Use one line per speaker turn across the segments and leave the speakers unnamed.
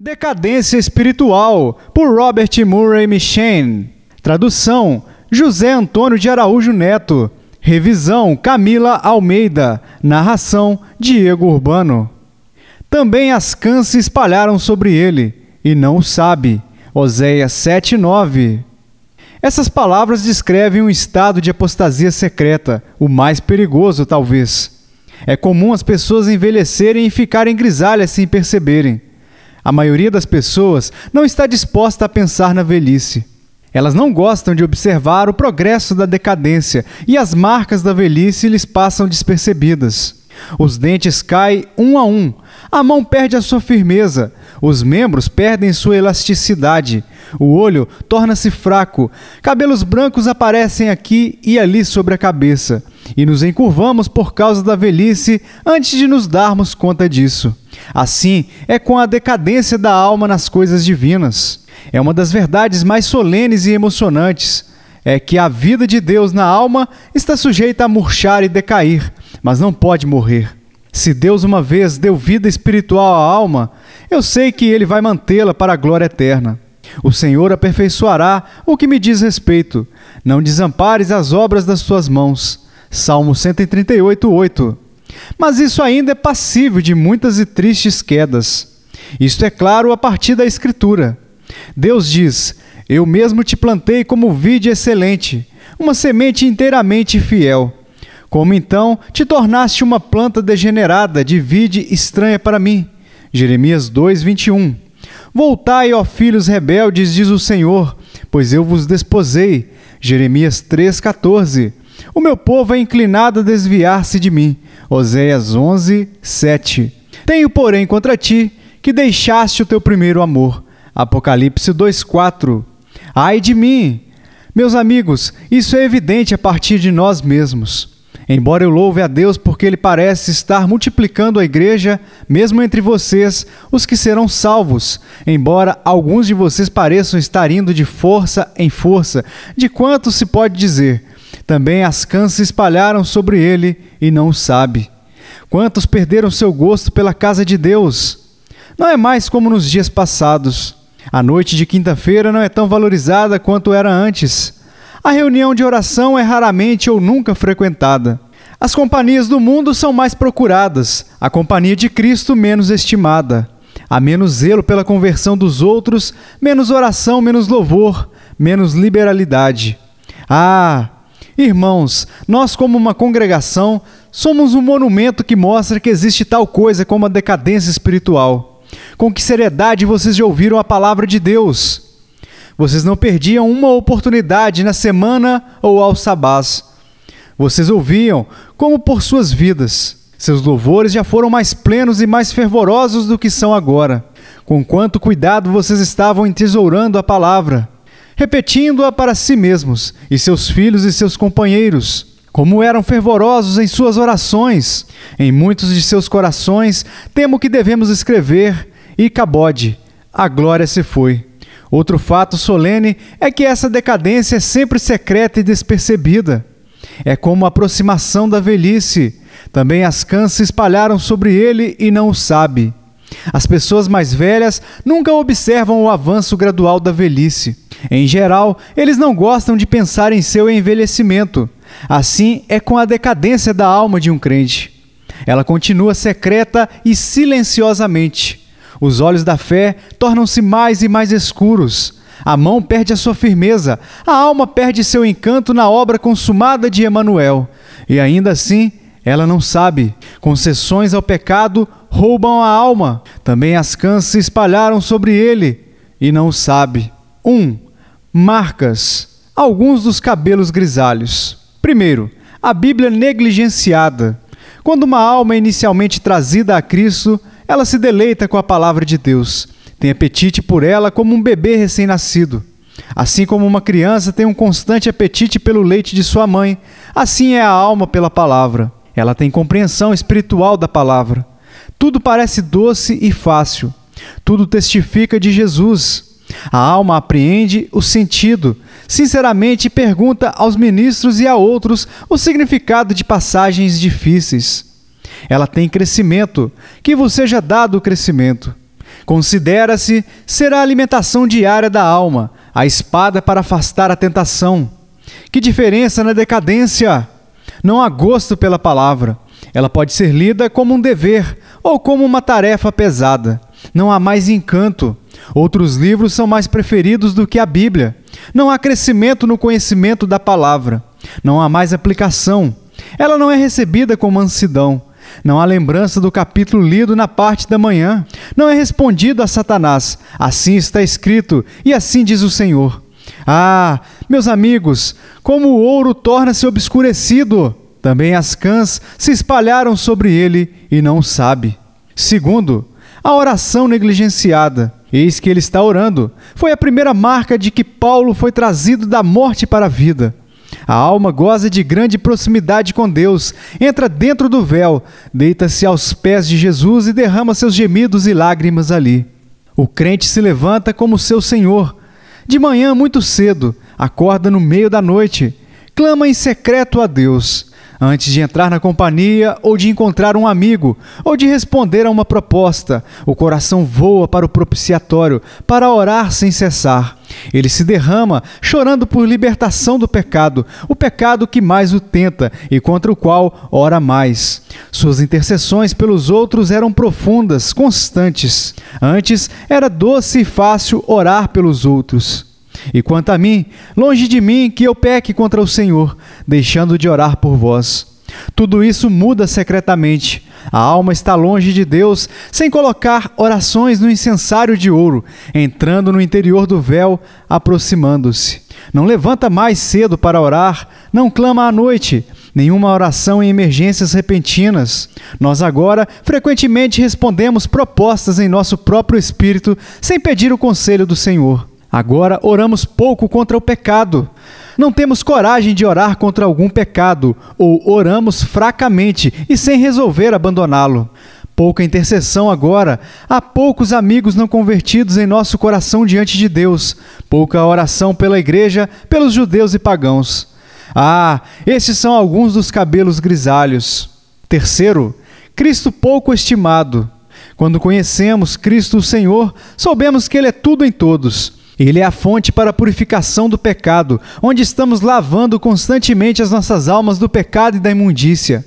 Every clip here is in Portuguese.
Decadência Espiritual, por Robert Murray Michain. Tradução: José Antônio de Araújo Neto. Revisão: Camila Almeida. Narração: Diego Urbano. Também as cãs se espalharam sobre ele, e não o sabe. Oséias 7:9. Essas palavras descrevem um estado de apostasia secreta, o mais perigoso talvez. É comum as pessoas envelhecerem e ficarem grisalhas sem perceberem. A maioria das pessoas não está disposta a pensar na velhice. Elas não gostam de observar o progresso da decadência e as marcas da velhice lhes passam despercebidas. Os dentes caem um a um, a mão perde a sua firmeza, os membros perdem sua elasticidade, o olho torna-se fraco, cabelos brancos aparecem aqui e ali sobre a cabeça, e nos encurvamos por causa da velhice antes de nos darmos conta disso. Assim é com a decadência da alma nas coisas divinas. É uma das verdades mais solenes e emocionantes. É que a vida de Deus na alma está sujeita a murchar e decair mas não pode morrer. Se Deus uma vez deu vida espiritual à alma, eu sei que Ele vai mantê-la para a glória eterna. O Senhor aperfeiçoará o que me diz respeito. Não desampares as obras das tuas mãos. Salmo 138, 8. Mas isso ainda é passível de muitas e tristes quedas. Isto é claro a partir da Escritura. Deus diz: Eu mesmo te plantei como vide excelente, uma semente inteiramente fiel. Como então te tornaste uma planta degenerada, de vide estranha para mim? Jeremias 2:21. Voltai, ó filhos rebeldes, diz o Senhor, pois eu vos desposei. Jeremias 3:14. O meu povo é inclinado a desviar-se de mim. Oséias 11:7. Tenho, porém, contra ti que deixaste o teu primeiro amor. Apocalipse 2:4. Ai de mim! Meus amigos, isso é evidente a partir de nós mesmos. Embora eu louve a Deus porque Ele parece estar multiplicando a igreja, mesmo entre vocês, os que serão salvos, embora alguns de vocês pareçam estar indo de força em força, de quanto se pode dizer. Também as cãs se espalharam sobre ele e não o sabe. Quantos perderam seu gosto pela casa de Deus? Não é mais como nos dias passados. A noite de quinta-feira não é tão valorizada quanto era antes a reunião de oração é raramente ou nunca frequentada. As companhias do mundo são mais procuradas, a companhia de Cristo menos estimada. Há menos zelo pela conversão dos outros, menos oração, menos louvor, menos liberalidade. Ah, irmãos, nós, como uma congregação, somos um monumento que mostra que existe tal coisa como a decadência espiritual. Com que seriedade vocês já ouviram a palavra de Deus? Vocês não perdiam uma oportunidade na semana ou ao sabás. Vocês ouviam como por suas vidas. Seus louvores já foram mais plenos e mais fervorosos do que são agora. Com quanto cuidado vocês estavam entesourando a palavra, repetindo-a para si mesmos e seus filhos e seus companheiros. Como eram fervorosos em suas orações, em muitos de seus corações, temo que devemos escrever e cabode. A glória se foi. Outro fato solene é que essa decadência é sempre secreta e despercebida. É como a aproximação da velhice. Também as cãs se espalharam sobre ele e não o sabe. As pessoas mais velhas nunca observam o avanço gradual da velhice. Em geral, eles não gostam de pensar em seu envelhecimento. Assim é com a decadência da alma de um crente. Ela continua secreta e silenciosamente. Os olhos da fé tornam-se mais e mais escuros. A mão perde a sua firmeza, a alma perde seu encanto na obra consumada de Emanuel. E ainda assim, ela não sabe. Concessões ao pecado roubam a alma. Também as cãs se espalharam sobre ele e não sabe. 1. Um, marcas. Alguns dos cabelos grisalhos. Primeiro, a Bíblia negligenciada. Quando uma alma é inicialmente trazida a Cristo, ela se deleita com a palavra de Deus, tem apetite por ela como um bebê recém-nascido. Assim como uma criança tem um constante apetite pelo leite de sua mãe, assim é a alma pela palavra. Ela tem compreensão espiritual da palavra. Tudo parece doce e fácil. Tudo testifica de Jesus. A alma apreende o sentido, sinceramente pergunta aos ministros e a outros o significado de passagens difíceis. Ela tem crescimento, que vos seja dado o crescimento. Considera-se será a alimentação diária da alma, a espada para afastar a tentação. Que diferença na decadência! Não há gosto pela palavra. Ela pode ser lida como um dever ou como uma tarefa pesada. Não há mais encanto. Outros livros são mais preferidos do que a Bíblia. Não há crescimento no conhecimento da palavra. Não há mais aplicação. Ela não é recebida com mansidão. Não há lembrança do capítulo lido na parte da manhã. Não é respondido a Satanás. Assim está escrito, e assim diz o Senhor. Ah, meus amigos, como o ouro torna-se obscurecido, também as cãs se espalharam sobre ele e não sabe. Segundo, a oração negligenciada. Eis que ele está orando. Foi a primeira marca de que Paulo foi trazido da morte para a vida. A alma goza de grande proximidade com Deus, entra dentro do véu, deita-se aos pés de Jesus e derrama seus gemidos e lágrimas ali. O crente se levanta como seu Senhor. De manhã, muito cedo, acorda no meio da noite, clama em secreto a Deus. Antes de entrar na companhia, ou de encontrar um amigo, ou de responder a uma proposta, o coração voa para o propiciatório, para orar sem cessar. Ele se derrama, chorando por libertação do pecado, o pecado que mais o tenta e contra o qual ora mais. Suas intercessões pelos outros eram profundas, constantes. Antes era doce e fácil orar pelos outros. E quanto a mim, longe de mim que eu peque contra o Senhor, deixando de orar por vós. Tudo isso muda secretamente. A alma está longe de Deus, sem colocar orações no incensário de ouro, entrando no interior do véu, aproximando-se. Não levanta mais cedo para orar, não clama à noite, nenhuma oração em emergências repentinas. Nós agora frequentemente respondemos propostas em nosso próprio espírito, sem pedir o conselho do Senhor. Agora oramos pouco contra o pecado. Não temos coragem de orar contra algum pecado, ou oramos fracamente e sem resolver abandoná-lo. Pouca intercessão agora, há poucos amigos não convertidos em nosso coração diante de Deus, pouca oração pela igreja, pelos judeus e pagãos. Ah, esses são alguns dos cabelos grisalhos. Terceiro, Cristo pouco estimado. Quando conhecemos Cristo o Senhor, soubemos que Ele é tudo em todos ele é a fonte para a purificação do pecado, onde estamos lavando constantemente as nossas almas do pecado e da imundícia.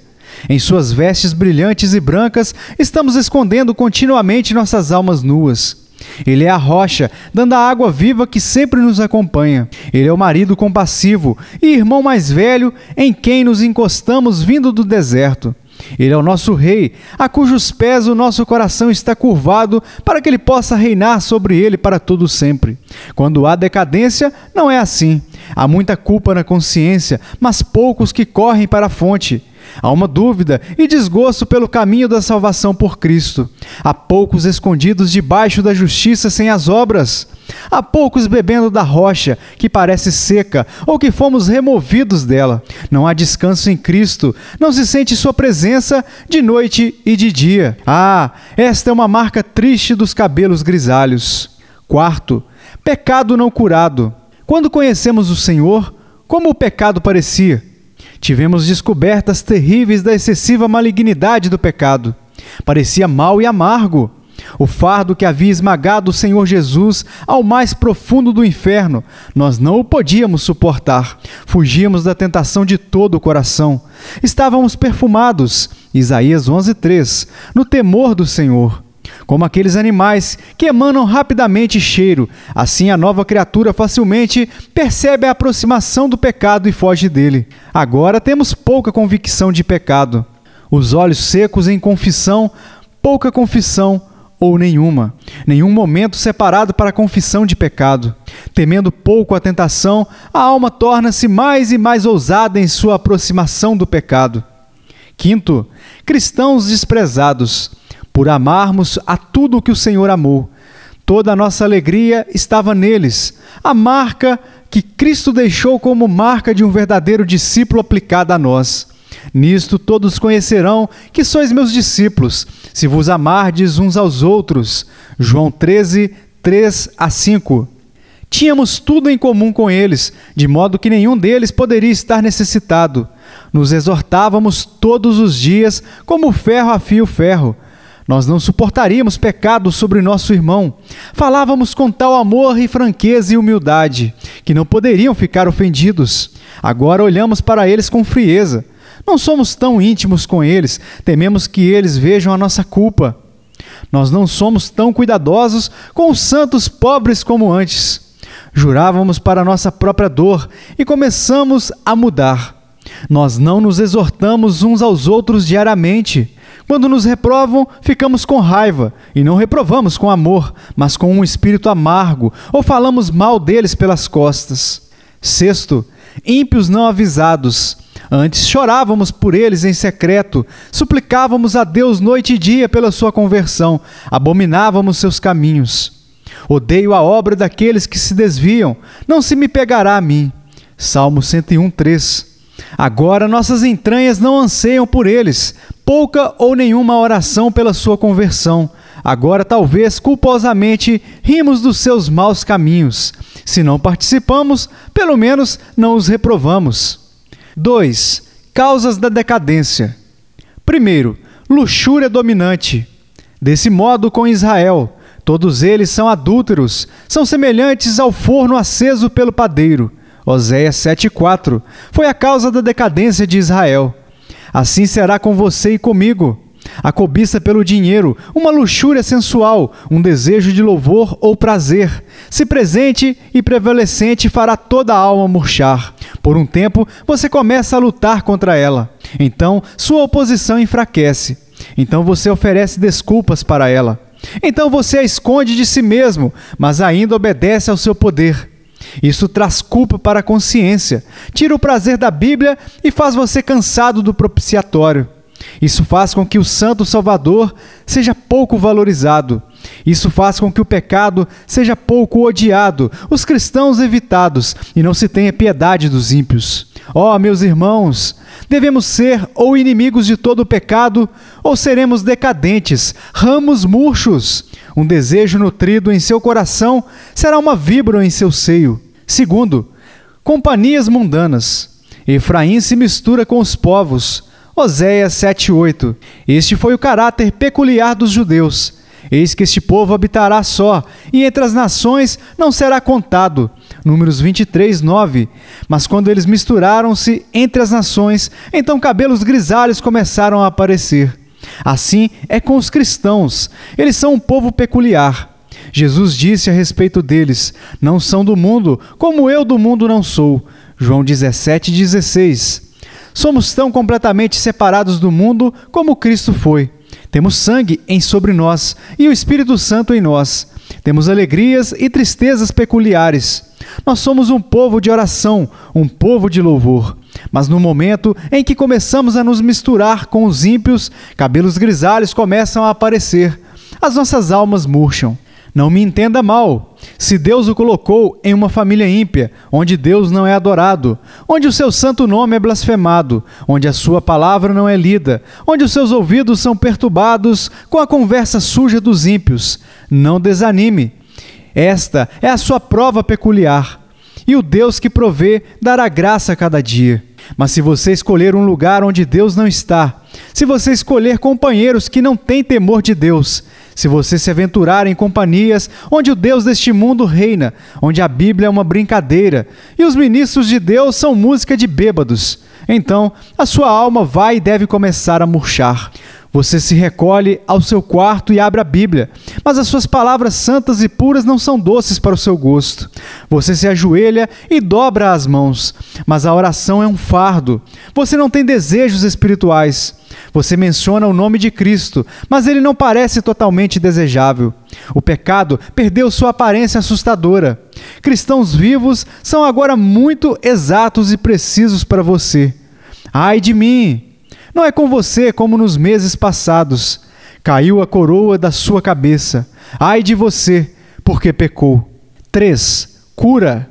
Em suas vestes brilhantes e brancas, estamos escondendo continuamente nossas almas nuas. Ele é a rocha, dando a água viva que sempre nos acompanha. Ele é o marido compassivo e irmão mais velho em quem nos encostamos vindo do deserto. Ele é o nosso Rei, a cujos pés o nosso coração está curvado, para que ele possa reinar sobre ele para todo sempre. Quando há decadência, não é assim. Há muita culpa na consciência, mas poucos que correm para a fonte. Há uma dúvida e desgosto pelo caminho da salvação por Cristo. Há poucos escondidos debaixo da justiça sem as obras. Há poucos bebendo da rocha, que parece seca, ou que fomos removidos dela. Não há descanso em Cristo, não se sente Sua presença de noite e de dia. Ah, esta é uma marca triste dos cabelos grisalhos. Quarto, pecado não curado. Quando conhecemos o Senhor, como o pecado parecia? Tivemos descobertas terríveis da excessiva malignidade do pecado. Parecia mal e amargo. O fardo que havia esmagado o Senhor Jesus ao mais profundo do inferno, nós não o podíamos suportar. Fugíamos da tentação de todo o coração. Estávamos perfumados, Isaías 11:3, no temor do Senhor como aqueles animais que emanam rapidamente cheiro. Assim, a nova criatura facilmente percebe a aproximação do pecado e foge dele. Agora temos pouca convicção de pecado, os olhos secos em confissão, pouca confissão ou nenhuma, nenhum momento separado para a confissão de pecado. Temendo pouco a tentação, a alma torna-se mais e mais ousada em sua aproximação do pecado. Quinto, cristãos desprezados por amarmos a tudo o que o Senhor amou. Toda a nossa alegria estava neles, a marca que Cristo deixou como marca de um verdadeiro discípulo aplicada a nós. Nisto todos conhecerão que sois meus discípulos, se vos amardes uns aos outros. João 13, 3 a 5. Tínhamos tudo em comum com eles, de modo que nenhum deles poderia estar necessitado. Nos exortávamos todos os dias, como ferro afia o ferro nós não suportaríamos pecado sobre nosso irmão. Falávamos com tal amor e franqueza e humildade que não poderiam ficar ofendidos. Agora olhamos para eles com frieza. Não somos tão íntimos com eles, tememos que eles vejam a nossa culpa. Nós não somos tão cuidadosos com os santos pobres como antes. Jurávamos para nossa própria dor e começamos a mudar. Nós não nos exortamos uns aos outros diariamente. Quando nos reprovam, ficamos com raiva, e não reprovamos com amor, mas com um espírito amargo, ou falamos mal deles pelas costas. Sexto, ímpios não avisados. Antes chorávamos por eles em secreto, suplicávamos a Deus noite e dia pela sua conversão, abominávamos seus caminhos. Odeio a obra daqueles que se desviam, não se me pegará a mim. Salmo 101, 3. Agora nossas entranhas não anseiam por eles, pouca ou nenhuma oração pela sua conversão. Agora, talvez culposamente, rimos dos seus maus caminhos. Se não participamos, pelo menos não os reprovamos. 2. Causas da decadência. Primeiro, luxúria dominante. Desse modo com Israel, todos eles são adúlteros, são semelhantes ao forno aceso pelo padeiro. Oséias 7,4, foi a causa da decadência de Israel. Assim será com você e comigo. A cobiça pelo dinheiro, uma luxúria sensual, um desejo de louvor ou prazer, se presente e prevalecente fará toda a alma murchar. Por um tempo, você começa a lutar contra ela. Então, sua oposição enfraquece. Então você oferece desculpas para ela. Então você a esconde de si mesmo, mas ainda obedece ao seu poder. Isso traz culpa para a consciência, tira o prazer da Bíblia e faz você cansado do propiciatório. Isso faz com que o Santo Salvador seja pouco valorizado. Isso faz com que o pecado seja pouco odiado, os cristãos evitados e não se tenha piedade dos ímpios. Ó, oh, meus irmãos, devemos ser ou inimigos de todo o pecado, ou seremos decadentes, ramos murchos. Um desejo nutrido em seu coração será uma víbora em seu seio. Segundo, companhias mundanas. Efraim se mistura com os povos. Oséias 7:8. Este foi o caráter peculiar dos judeus. Eis que este povo habitará só, e entre as nações não será contado. Números 23, 9. Mas quando eles misturaram-se entre as nações, então cabelos grisalhos começaram a aparecer. Assim é com os cristãos. Eles são um povo peculiar. Jesus disse a respeito deles: Não são do mundo, como eu do mundo não sou. João 17,16. Somos tão completamente separados do mundo como Cristo foi. Temos sangue em sobre nós e o Espírito Santo em nós. Temos alegrias e tristezas peculiares. Nós somos um povo de oração, um povo de louvor. Mas no momento em que começamos a nos misturar com os ímpios, cabelos grisalhos começam a aparecer. As nossas almas murcham. Não me entenda mal. Se Deus o colocou em uma família ímpia, onde Deus não é adorado, onde o seu santo nome é blasfemado, onde a sua palavra não é lida, onde os seus ouvidos são perturbados com a conversa suja dos ímpios, não desanime. Esta é a sua prova peculiar. E o Deus que provê dará graça a cada dia. Mas se você escolher um lugar onde Deus não está, se você escolher companheiros que não têm temor de Deus, se você se aventurar em companhias onde o Deus deste mundo reina, onde a Bíblia é uma brincadeira e os ministros de Deus são música de bêbados, então a sua alma vai e deve começar a murchar. Você se recolhe ao seu quarto e abre a Bíblia, mas as suas palavras santas e puras não são doces para o seu gosto. Você se ajoelha e dobra as mãos, mas a oração é um fardo. Você não tem desejos espirituais. Você menciona o nome de Cristo, mas ele não parece totalmente desejável. O pecado perdeu sua aparência assustadora. Cristãos vivos são agora muito exatos e precisos para você. Ai de mim! Não é com você como nos meses passados. Caiu a coroa da sua cabeça. Ai de você, porque pecou. 3. Cura.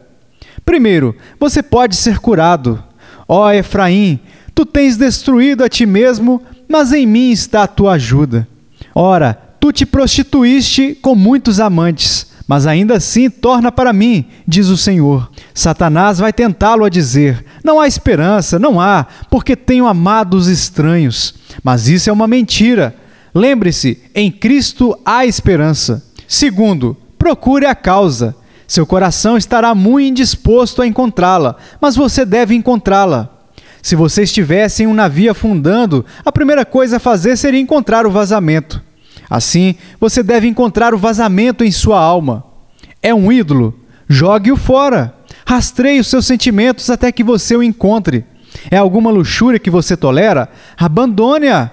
Primeiro, você pode ser curado. Ó Efraim, tu tens destruído a ti mesmo, mas em mim está a tua ajuda. Ora, tu te prostituíste com muitos amantes mas ainda assim, torna para mim, diz o Senhor. Satanás vai tentá-lo a dizer: Não há esperança, não há, porque tenho amado os estranhos. Mas isso é uma mentira. Lembre-se, em Cristo há esperança. Segundo, procure a causa. Seu coração estará muito indisposto a encontrá-la, mas você deve encontrá-la. Se você estivesse em um navio afundando, a primeira coisa a fazer seria encontrar o vazamento. Assim, você deve encontrar o vazamento em sua alma. É um ídolo? Jogue-o fora. Rastreie os seus sentimentos até que você o encontre. É alguma luxúria que você tolera? Abandone-a.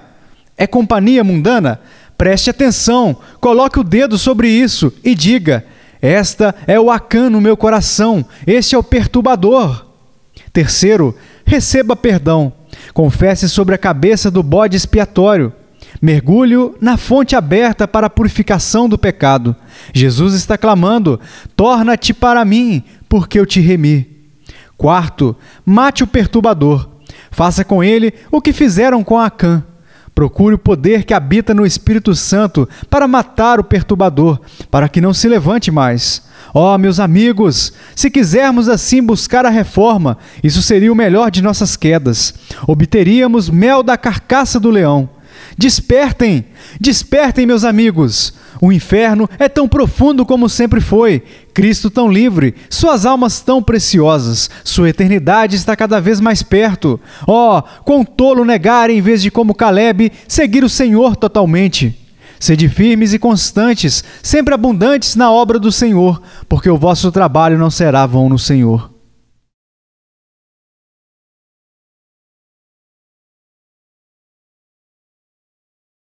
É companhia mundana? Preste atenção, coloque o dedo sobre isso e diga: Esta é o Acã no meu coração, este é o perturbador. Terceiro, receba perdão. Confesse sobre a cabeça do bode expiatório. Mergulho na fonte aberta para a purificação do pecado. Jesus está clamando: torna-te para mim, porque eu te remi. Quarto, mate o perturbador. Faça com ele o que fizeram com Acã. Procure o poder que habita no Espírito Santo para matar o perturbador, para que não se levante mais. Ó, oh, meus amigos, se quisermos assim buscar a reforma, isso seria o melhor de nossas quedas. Obteríamos mel da carcaça do leão. Despertem, despertem, meus amigos. O inferno é tão profundo como sempre foi, Cristo tão livre, suas almas tão preciosas, sua eternidade está cada vez mais perto. Oh, quão tolo negar, em vez de como Caleb, seguir o Senhor totalmente. Sede firmes e constantes, sempre abundantes na obra do Senhor, porque o vosso trabalho não será vão no Senhor.